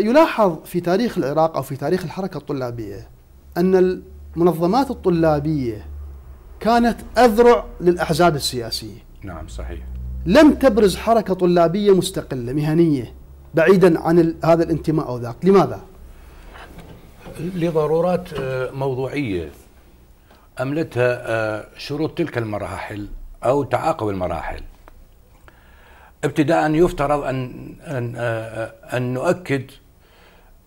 يلاحظ في تاريخ العراق أو في تاريخ الحركة الطلابية أن المنظمات الطلابية كانت أذرع للأحزاب السياسية نعم صحيح لم تبرز حركة طلابية مستقلة مهنية بعيدا عن هذا الانتماء أو ذاك لماذا؟ لضرورات آه، موضوعية أملتها آه، شروط تلك المراحل أو تعاقب المراحل ابتداء يفترض أن, أن, آه، أن نؤكد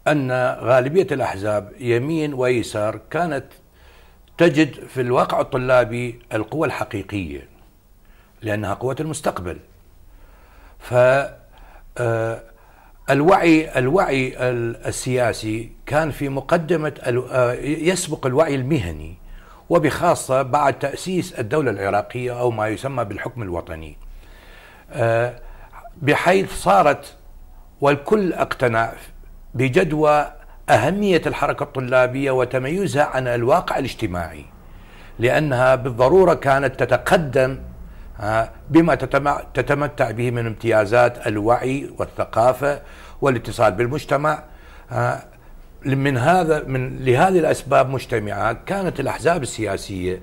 أن غالبية الأحزاب يمين ويسار كانت تجد في الواقع الطلابي القوة الحقيقية لأنها قوة المستقبل ف آه، الوعي الوعي السياسي كان في مقدمة آه، يسبق الوعي المهني وبخاصة بعد تأسيس الدولة العراقية أو ما يسمى بالحكم الوطني آه، بحيث صارت والكل اقتنع بجدوى أهمية الحركة الطلابية وتميزها عن الواقع الاجتماعي لأنها بالضرورة كانت تتقدم آه، بما تتمتع به من امتيازات الوعي والثقافة والاتصال بالمجتمع آه، من هذا من لهذه الأسباب مجتمعة كانت الأحزاب السياسية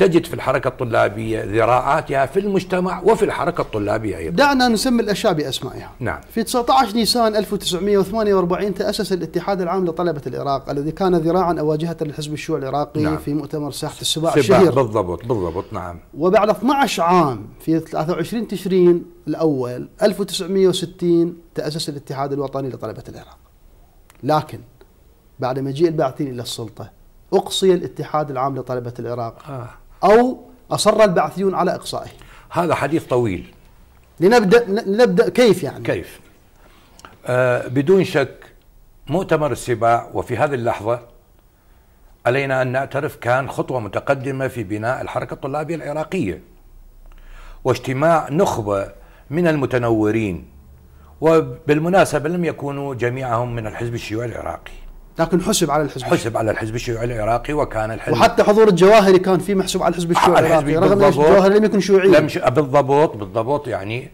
تجد في الحركة الطلابية ذراعاتها في المجتمع وفي الحركة الطلابية أيضا دعنا نسمي الأشياء بأسمائها نعم في 19 نيسان 1948 تأسس الاتحاد العام لطلبة العراق الذي كان ذراعا أواجهة للحزب الشيوعي العراقي نعم. في مؤتمر ساحة السباع الشهير بالضبط بالضبط نعم وبعد 12 عام في 23 تشرين الأول 1960 تأسس الاتحاد الوطني لطلبة العراق لكن بعد مجيء الباعثين إلى السلطة أقصي الاتحاد العام لطلبة العراق آه. أو أصر البعثيون على إقصائه هذا حديث طويل لنبدأ لنبدأ كيف يعني كيف آه بدون شك مؤتمر السباع وفي هذه اللحظة علينا أن نعترف كان خطوة متقدمة في بناء الحركة الطلابية العراقية واجتماع نخبة من المتنورين وبالمناسبة لم يكونوا جميعهم من الحزب الشيوعي العراقي لكن حسب على الحزب حسب على الحزب الشيوعي العراقي وكان الحزب وحتى حضور الجواهري كان فيه محسوب على الحزب الشيوعي آه، العراقي رغم ان الجواهري لم يكن شيوعيا لم ش... آه، بالضبط بالضبط يعني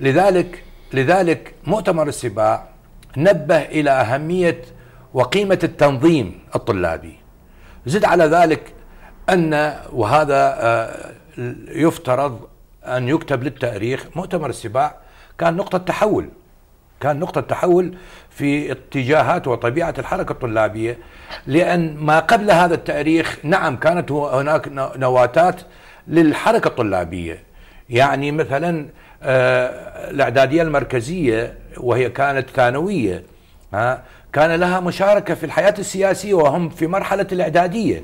لذلك لذلك مؤتمر السباع نبه الى اهميه وقيمه التنظيم الطلابي زد على ذلك ان وهذا آه، يفترض ان يكتب للتاريخ مؤتمر السباع كان نقطه تحول كان نقطة تحول في اتجاهات وطبيعة الحركة الطلابية لأن ما قبل هذا التاريخ نعم كانت هناك نواتات للحركة الطلابية يعني مثلا آه، الإعدادية المركزية وهي كانت ثانوية كان لها مشاركة في الحياة السياسية وهم في مرحلة الإعدادية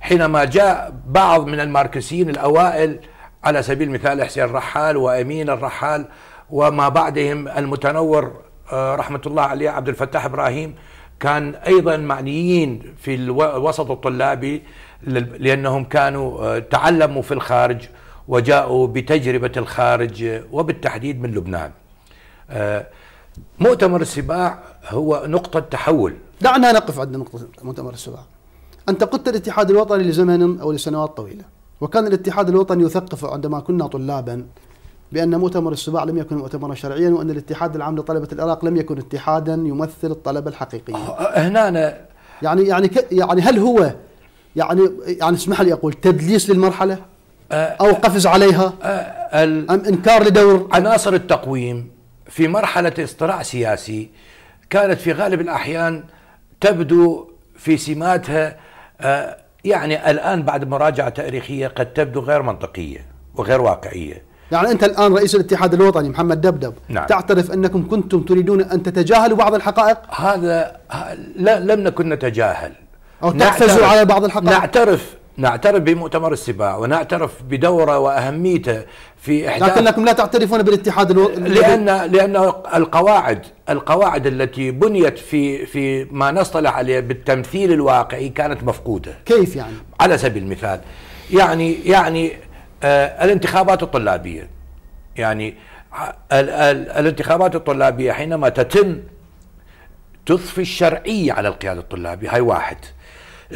حينما جاء بعض من الماركسيين الأوائل على سبيل المثال حسين الرحال وأمين الرحال وما بعدهم المتنور آه، رحمة الله عليه عبد الفتاح إبراهيم كان أيضا معنيين في الوسط الطلابي لأنهم كانوا آه، تعلموا في الخارج وجاءوا بتجربة الخارج وبالتحديد من لبنان آه، مؤتمر السباع هو نقطة تحول دعنا نقف عند نقطة مؤتمر السباع أنت قدت الاتحاد الوطني لزمن أو لسنوات طويلة وكان الاتحاد الوطني يثقف عندما كنا طلابا بأن مؤتمر السباع لم يكن مؤتمرا شرعيا وأن الاتحاد العام لطلبة العراق لم يكن اتحادا يمثل الطلبة الحقيقيين أه، أه، هنا أنا يعني يعني يعني هل هو يعني يعني اسمح لي أقول تدليس للمرحلة أه، أو قفز عليها أم إنكار لدور عناصر التقويم في مرحلة إصطراع سياسي كانت في غالب الأحيان تبدو في سماتها يعني الآن بعد مراجعة تاريخية قد تبدو غير منطقية وغير واقعية يعني أنت الآن رئيس الاتحاد الوطني محمد دبدب نعم. تعترف أنكم كنتم تريدون أن تتجاهلوا بعض الحقائق هذا لا لم نكن نتجاهل أو تحفزوا على بعض الحقائق نعترف نعترف بمؤتمر السباع ونعترف بدوره واهميته في احداث لكنكم لا تعترفون بالاتحاد الو... لان لان القواعد القواعد التي بنيت في في ما نصطلح عليه بالتمثيل الواقعي كانت مفقوده كيف يعني على سبيل المثال يعني يعني آه، الانتخابات الطلابية يعني ال- ال- الانتخابات الطلابية حينما تتم تضفي الشرعية على القيادة الطلابية هاي واحد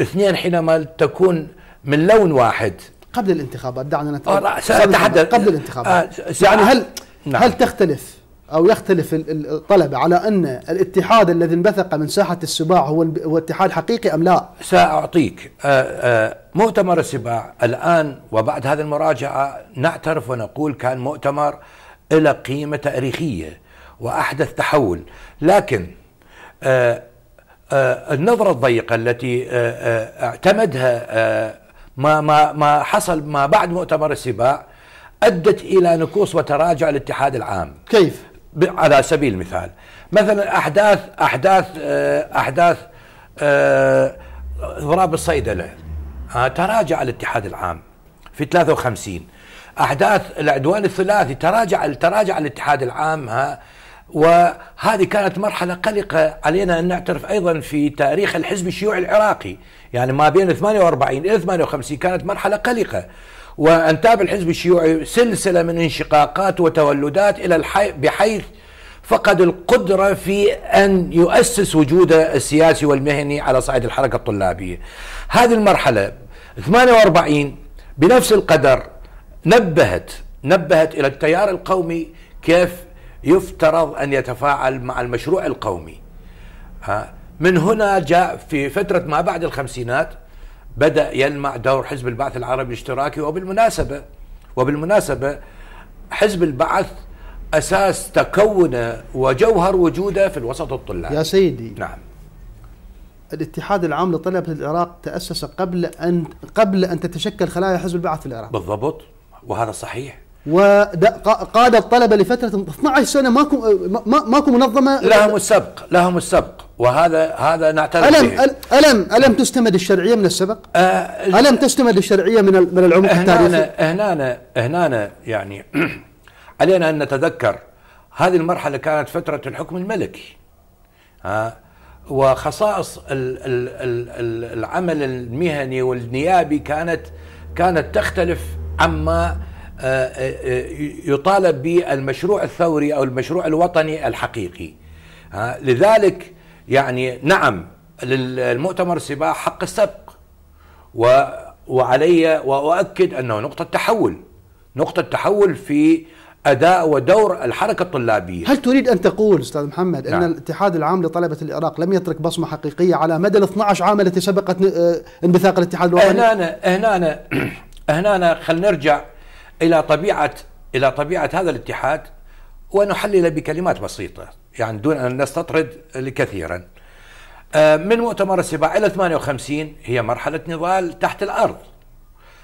اثنين حينما تكون من لون واحد قبل الانتخابات دعنا نتحدث آه، قبل الانتخابات آه يعني هل نعم. هل تختلف أو يختلف الطلبة على أن الاتحاد الذي انبثق من ساحة السباع هو هو اتحاد حقيقي أم لا؟ سأعطيك آه، آه، مؤتمر السباع الآن وبعد هذه المراجعة نعترف ونقول كان مؤتمر له قيمة تاريخية وأحدث تحول لكن آه، النظرة الضيقة التي اعتمدها ما ما ما حصل ما بعد مؤتمر السباع ادت الى نكوص وتراجع الاتحاد العام كيف على سبيل المثال مثلا احداث احداث آه، احداث آه، اضراب الصيدله آه، تراجع الاتحاد العام في 53 احداث العدوان الثلاثي تراجع تراجع الاتحاد العام ها وهذه كانت مرحلة قلقة علينا أن نعترف أيضا في تاريخ الحزب الشيوعي العراقي يعني ما بين 48 إلى 58 كانت مرحلة قلقة وانتاب الحزب الشيوعي سلسله من انشقاقات وتولدات الى الحي بحيث فقد القدره في ان يؤسس وجوده السياسي والمهني على صعيد الحركه الطلابيه. هذه المرحله 48 بنفس القدر نبهت نبهت الى التيار القومي كيف يفترض ان يتفاعل مع المشروع القومي. من هنا جاء في فتره ما بعد الخمسينات بدأ يلمع دور حزب البعث العربي الاشتراكي وبالمناسبة وبالمناسبة حزب البعث أساس تكونه وجوهر وجوده في الوسط الطلابي يا سيدي نعم الاتحاد العام لطلبة العراق تأسس قبل أن قبل أن تتشكل خلايا حزب البعث في العراق بالضبط وهذا صحيح وقاد الطلبة لفترة 12 سنة ماكو ماكو منظمة لهم السبق لهم السبق وهذا هذا نعترف ألم به. ألم ألم تستمد الشرعية من السبق؟ آه ألم تستمد الشرعية من من العمق التاريخي؟ هنا هنا يعني علينا أن نتذكر هذه المرحلة كانت فترة الحكم الملكي ها آه، وخصائص العمل المهني والنيابي كانت كانت تختلف عما آه، آه، آه، يطالب بالمشروع الثوري او المشروع الوطني الحقيقي لذلك يعني نعم للمؤتمر السباح حق السبق وعلي واؤكد انه نقطه تحول نقطه تحول في اداء ودور الحركه الطلابيه هل تريد ان تقول استاذ محمد نعم. ان الاتحاد العام لطلبه العراق لم يترك بصمه حقيقيه على مدى ال 12 عام التي سبقت انبثاق الاتحاد الوطني هنا هنا هنا خلينا نرجع الى طبيعه الى طبيعه هذا الاتحاد ونحلل بكلمات بسيطه يعني دون ان نستطرد كثيرا. آه، من مؤتمر السباع الى 58 هي مرحله نضال تحت الارض.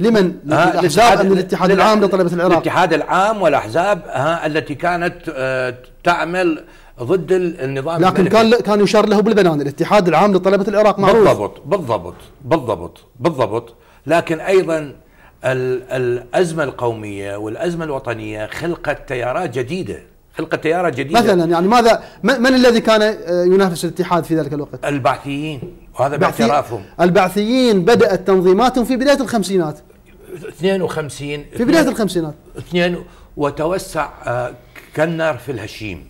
لمن؟ آه، للاحزاب من للاتحاد العام لطلبه العراق؟ الاتحاد العام والاحزاب آه، التي كانت تعمل ضد النظام لكن كان كان يشار له بالبنان الاتحاد العام لطلبه العراق معروف بالضبط بالضبط بالضبط بالضبط لكن ايضا الازمه القوميه والازمه الوطنيه خلقت تيارات جديده خلقت تيارات جديدة مثلا يعني ماذا من الذي كان ينافس الاتحاد في ذلك الوقت؟ البعثيين وهذا باعترافهم البعثيين بدأت تنظيماتهم في بداية الخمسينات 52 في بداية الخمسينات اثنين وتوسع آه، كنر في الهشيم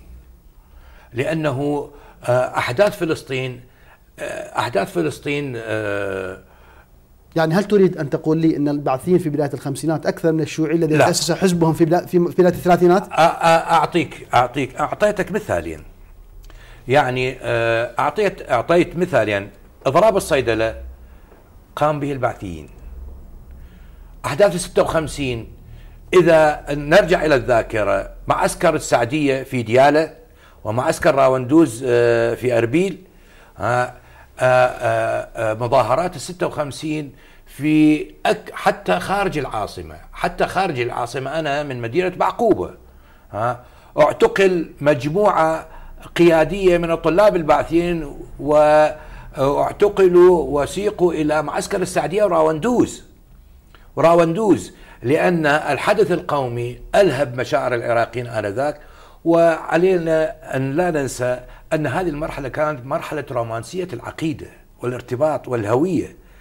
لأنه أحداث آه، فلسطين أحداث فلسطين أه, آه، يعني هل تريد ان تقول لي ان البعثيين في بدايه الخمسينات اكثر من الشيوعي الذي اسس حزبهم في في بدايه الثلاثينات؟ اعطيك اعطيك اعطيتك مثالين. يعني اعطيت اعطيت مثالين اضراب الصيدله قام به البعثيين. احداث 56 اذا نرجع الى الذاكره معسكر السعديه في دياله ومعسكر راوندوز في اربيل آه، آه، آه، مظاهرات ال 56 في أك حتى خارج العاصمة حتى خارج العاصمة أنا من مدينة معقوبه ها اعتقل مجموعة قيادية من الطلاب الباعثين واعتقلوا وسيقوا إلى معسكر السعدية وراوندوز وراوندوز لأن الحدث القومي ألهب مشاعر العراقيين آنذاك وعلينا أن لا ننسى أن هذه المرحلة كانت مرحلة رومانسية العقيدة والارتباط والهوية